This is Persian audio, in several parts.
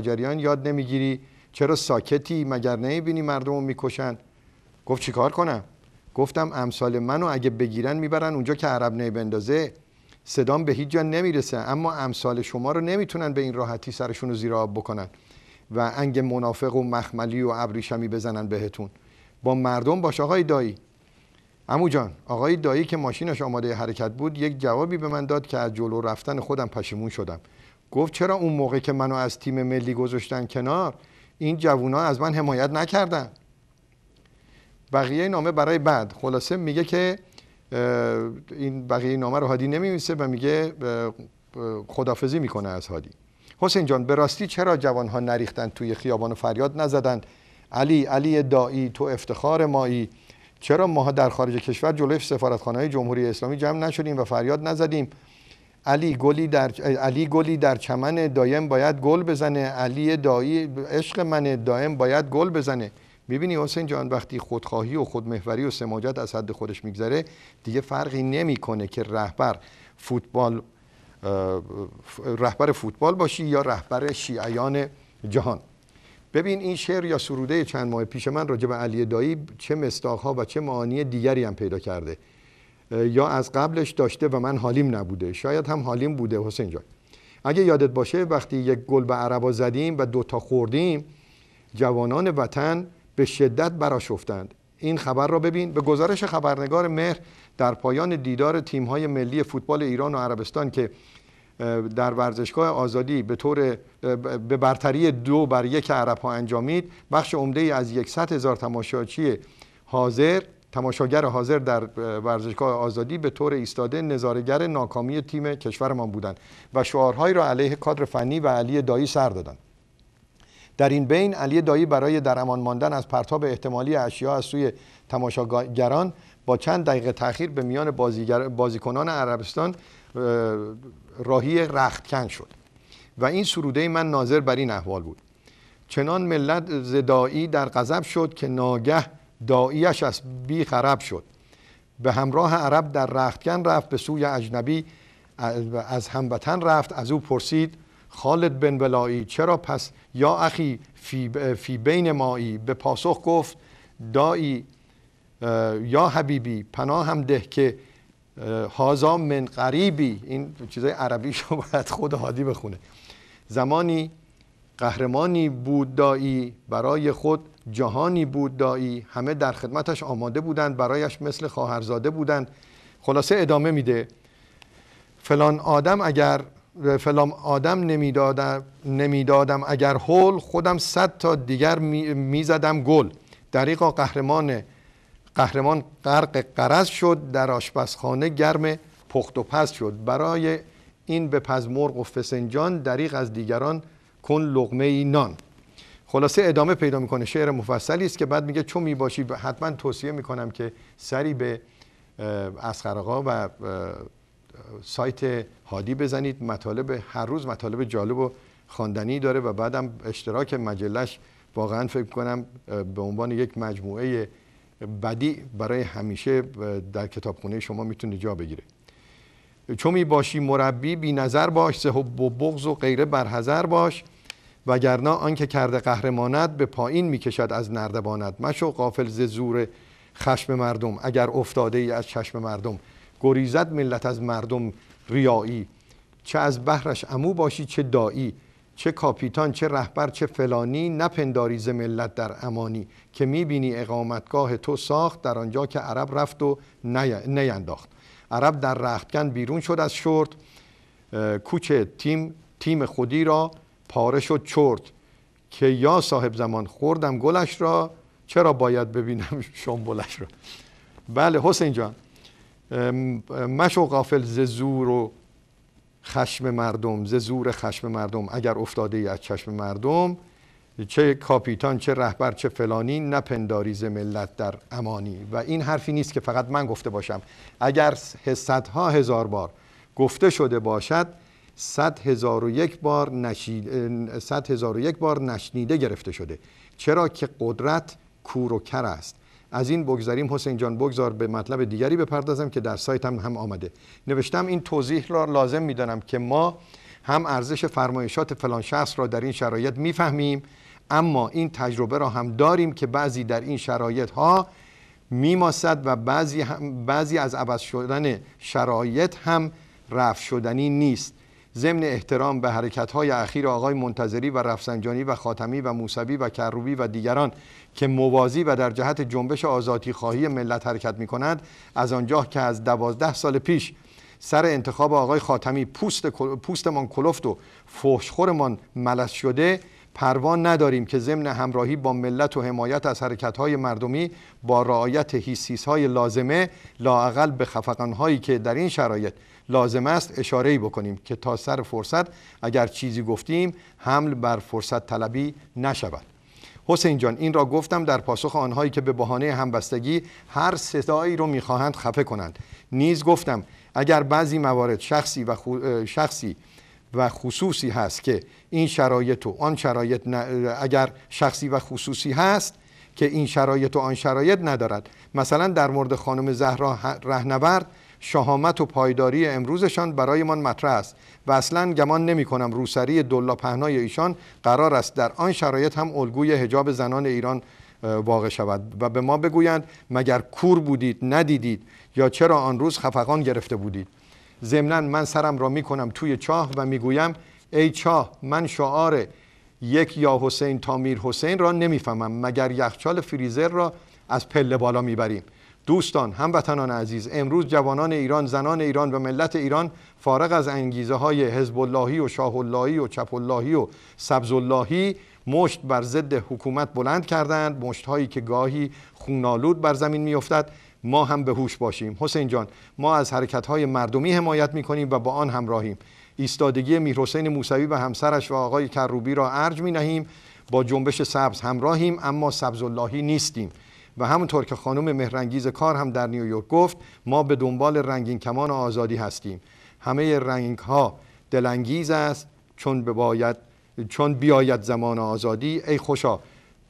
شجریان یاد نمیگیری چرا ساکتی مگر نمیبینی مردم رو میکشن گفت چیکار کنم گفتم امثال منو اگه بگیرن میبرن اونجا که عرب بندازه صدام به هیچ جا نمیرسه اما امثال شما رو نمیتونن به این راحتی سرشون رو زیر آب بکنن و انگ منافق و مخملی و ابریشمی بزنن بهتون با مردم باش آقای دایی امو جان آقای دایی که ماشینش آماده حرکت بود یک جوابی به من داد که از جلو رفتن خودم پشیمون شدم گفت چرا اون موقع که منو از تیم ملی گذاشتن کنار این جوونا از من حمایت نکردن بقیه نامه برای بعد خلاصه میگه که این بقیه نامه رو هادی نمیمیسه و میگه خدافزی میکنه از هادی حسین جان به راستی چرا جوان ها نریختن توی خیابان و فریاد نزدند علی علی دایی تو افتخار مایی چرا ماها در خارج کشور جلوی سفارتخانه های جمهوری اسلامی جمع نشدیم و فریاد نزدیم علی گلی در علی گلی در چمن دایم باید گل بزنه علی دایی عشق منه دایم باید گل بزنه میبینی حسین جان وقتی خودخواهی و خودمحوری و سماجت از حد خودش میگذره دیگه فرقی نمیکنه که رهبر فوتبال رهبر فوتبال باشی یا رهبر شیعیان جهان ببین این شعر یا سروده چند ماه پیش من راجع به علی دایی چه ها و چه معانی دیگری هم پیدا کرده یا از قبلش داشته و من حالیم نبوده شاید هم حالیم بوده حسین جان اگه یادت باشه وقتی یک گل به عربا زدیم و دوتا خوردیم جوانان وطن به شدت افتند این خبر را ببین به گزارش خبرنگار مهر در پایان دیدار تیم‌های ملی فوتبال ایران و عربستان که در ورزشگاه آزادی به طور به برتری دو بر یک عرب ها انجامید بخش عمده از یک ست هزار تماشاچی حاضر تماشاگر حاضر در ورزشگاه آزادی به طور ایستاده نظارگر ناکامی تیم کشورمان بودند و شعارهایی را علیه کادر فنی و علی دایی سر دادند در این بین علی دایی برای در امان ماندن از پرتاب احتمالی اشیاء از سوی تماشاگران با چند دقیقه تاخیر به میان بازیکنان عربستان راهی رختکن شد و این سروده من ناظر بر این احوال بود چنان ملت زدایی در غضب شد که ناگه داییش از بی خراب شد به همراه عرب در رختکن رفت به سوی اجنبی از هموطن رفت از او پرسید خالد بن ولایی چرا پس یا اخی فی, فی بین مایی به پاسخ گفت دایی یا حبیبی پناه هم ده که هازا من قریبی این چیزای عربی شو باید خود حادی بخونه زمانی قهرمانی بود دایی برای خود جهانی بود دایی همه در خدمتش آماده بودند برایش مثل خواهرزاده بودند خلاصه ادامه میده فلان آدم اگر فلان آدم نمیدادم نمیدادم اگر هول خودم صد تا دیگر میزدم گل دریقا قهرمان قهرمان غرق قرض شد در آشپزخانه گرم پخت و پز شد برای این به پزمرغ و فسنجان دریق از دیگران کن لغمه ای نان خلاصه ادامه پیدا میکنه شعر مفصلی است که بعد میگه چون میباشی حتما توصیه میکنم که سری به اسخر و سایت هادی بزنید مطالب هر روز مطالب جالب و خواندنی داره و بعدم اشتراک مجلش واقعا فکر کنم به عنوان یک مجموعه بدی برای همیشه در کتابخونه شما میتونه جا بگیره چون می باشی مربی بی نظر باش سه و بغض و غیره برحذر باش وگرنه آنکه کرده قهرماند به پایین میکشد از نردباند مشو قافل ز زور خشم مردم اگر افتاده ای از چشم مردم گریزد ملت از مردم ریایی چه از بهرش امو باشی چه دایی چه کاپیتان چه رهبر چه فلانی نپنداری ز ملت در امانی که میبینی اقامتگاه تو ساخت در آنجا که عرب رفت و نینداخت عرب در رختکن بیرون شد از شورت کوچه تیم تیم خودی را پاره شد چرت که یا صاحب زمان خوردم گلش را چرا باید ببینم شنبلش را بله حسین جان مشو غافل ز زور و خشم مردم ز زور خشم مردم اگر افتاده ای از چشم مردم چه کاپیتان چه رهبر چه فلانی نپنداری ز ملت در امانی و این حرفی نیست که فقط من گفته باشم اگر صدها هزار بار گفته شده باشد صد هزار و یک بار, نشید... هزار و بار نشنیده گرفته شده چرا که قدرت کور و کر است از این بگذاریم حسین جان بگذار به مطلب دیگری بپردازم که در سایتم هم آمده نوشتم این توضیح را لازم میدانم که ما هم ارزش فرمایشات فلان شخص را در این شرایط میفهمیم اما این تجربه را هم داریم که بعضی در این شرایط ها میماسد و بعضی, بعضی از عوض شدن شرایط هم رفت شدنی نیست ضمن احترام به حرکت‌های اخیر آقای منتظری و رفسنجانی و خاتمی و موسوی و کروبی و دیگران که موازی و در جهت جنبش آزادی خواهی ملت حرکت کند از آنجا که از دوازده سال پیش سر انتخاب آقای خاتمی پوست پوستمان کلفت و من ملس شده پروان نداریم که ضمن همراهی با ملت و حمایت از حرکت‌های مردمی با رعایت های لازمه لاعقل به هایی که در این شرایط لازم است ای بکنیم که تا سر فرصت اگر چیزی گفتیم حمل بر فرصت طلبی نشود حسین جان این را گفتم در پاسخ آنهایی که به بهانه همبستگی هر صدایی رو میخواهند خفه کنند نیز گفتم اگر بعضی موارد شخصی و, شخصی و خصوصی هست که این شرایط و آن شرایط اگر شخصی و خصوصی هست که این شرایط و آن شرایط ندارد مثلا در مورد خانم زهرا رهنورد شهامت و پایداری امروزشان برایمان مطرح است و اصلا گمان نمی کنم روسری دلا پهنای ایشان قرار است در آن شرایط هم الگوی هجاب زنان ایران واقع شود و به ما بگویند مگر کور بودید ندیدید یا چرا آن روز خفقان گرفته بودید ضمنا من سرم را می کنم توی چاه و میگویم ای چاه من شعار یک یا حسین تا حسین را نمیفهمم مگر یخچال فریزر را از پله بالا میبریم دوستان هموطنان عزیز امروز جوانان ایران زنان ایران و ملت ایران فارغ از انگیزه های حزب اللهی و شاه اللهی و چپ اللهی و سبز اللهی مشت بر ضد حکومت بلند کردند مشت هایی که گاهی خونالود بر زمین میافتد ما هم به هوش باشیم حسین جان ما از حرکت های مردمی حمایت می کنیم و با آن همراهیم ایستادگی میرحسین موسوی و همسرش و آقای کروبی را ارج می نهیم با جنبش سبز همراهیم اما سبز اللهی نیستیم و همونطور که خانم مهرنگیز کار هم در نیویورک گفت ما به دنبال رنگین کمان آزادی هستیم همه رنگ ها دلانگیز است چون بباید چون بیاید زمان آزادی ای خوشا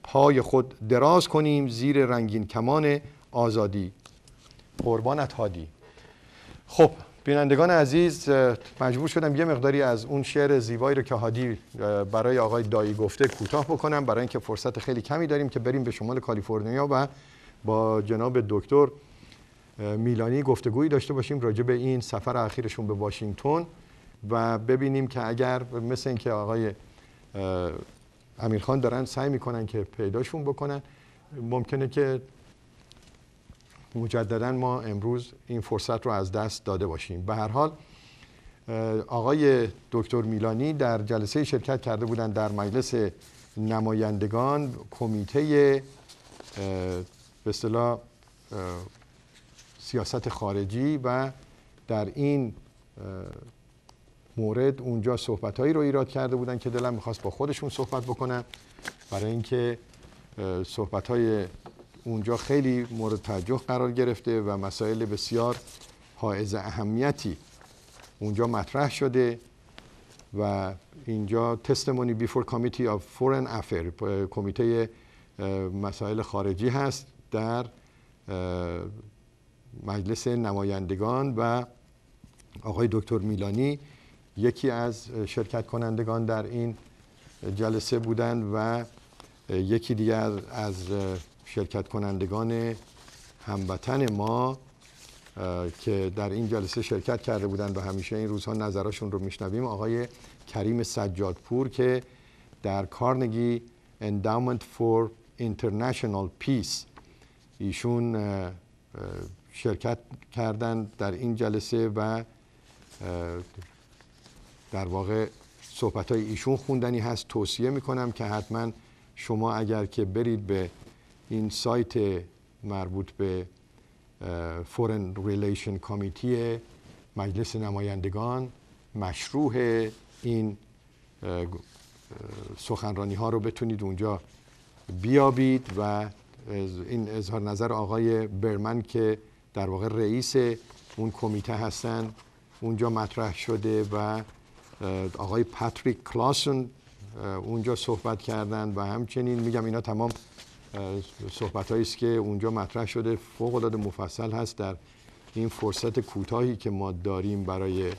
پای خود دراز کنیم زیر رنگین کمان آزادی قربانت هادی خب بینندگان عزیز مجبور شدم یه مقداری از اون شعر زیبایی رو که هادی برای آقای دایی گفته کوتاه بکنم برای اینکه فرصت خیلی کمی داریم که بریم به شمال کالیفرنیا و با جناب دکتر میلانی گفتگویی داشته باشیم راجع به این سفر اخیرشون به واشنگتن و ببینیم که اگر مثل اینکه آقای امیرخان دارن سعی میکنن که پیداشون بکنن ممکنه که مجددا ما امروز این فرصت رو از دست داده باشیم به هر حال آقای دکتر میلانی در جلسه شرکت کرده بودند در مجلس نمایندگان کمیته به اصطلاح سیاست خارجی و در این مورد اونجا صحبتهایی رو ایراد کرده بودن که دلم میخواست با خودشون صحبت بکنم برای اینکه صحبت اونجا خیلی مورد توجه قرار گرفته و مسائل بسیار حائز اهمیتی اونجا مطرح شده و اینجا تستمونی بیفور کمیتی آف فورن افر کمیته مسائل خارجی هست در مجلس نمایندگان و آقای دکتر میلانی یکی از شرکت کنندگان در این جلسه بودند و یکی دیگر از شرکت کنندگان هموطن ما که در این جلسه شرکت کرده بودند و همیشه این روزها نظرشون رو میشنویم آقای کریم سجادپور که در کارنگی Endowment for International Peace ایشون شرکت کردن در این جلسه و در واقع صحبت های ایشون خوندنی هست توصیه میکنم که حتما شما اگر که برید به این سایت مربوط به فورن ریلیشن کمیتی مجلس نمایندگان مشروع این سخنرانی ها رو بتونید اونجا بیابید و این اظهار نظر آقای برمن که در واقع رئیس اون کمیته هستن اونجا مطرح شده و آقای پاتریک کلاسون اونجا صحبت کردن و همچنین میگم اینا تمام صحبت است که اونجا مطرح شده فوق العاده مفصل هست در این فرصت کوتاهی که ما داریم برای